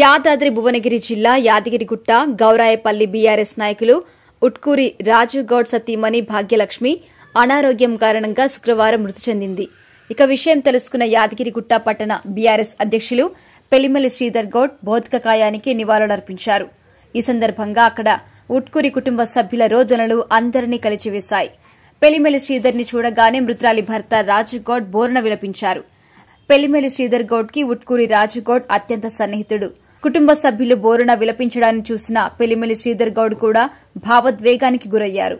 యాదాద్రి భువనగిరి జిల్లా యాదగిరిగుట్ట గౌరాయపల్లి బీఆర్ఎస్ నాయకులు ఉట్కూరి రాజుగౌడ్ సతీమణి భాగ్యలక్ష్మి అనారోగ్యం కారణంగా శుక్రవారం మృతి చెందింది ఇక విషయం తెలుసుకున్న యాదగిరిగుట్ట పట్టణ బీఆర్ఎస్ అధ్యక్షులు పెలిమలి శ్రీధర్ గౌడ్ భౌతిక కాయానికి నివాళులర్పించారు ఈ సందర్భంగా అక్కడ ఉట్కూరి కుటుంబ సభ్యుల రోదనలు అందరినీ కలిచివేశాయి పెలిమెలి శ్రీధర్ని చూడగానే మృతురాలి భర్త రాజుగౌడ్ బోరణ విలపించారు పెలిమెలి శ్రీధర్ గౌడ్కి ఉట్కూరి రాజుగౌడ్ అత్యంత సన్నిహితుడు కుటుంబ సభ్యులు బోరున విలపించడాన్ని చూసిన పెలిమిలి శ్రీధర్ గౌడ్ కూడా భావోద్వేగానికి గురయ్యారు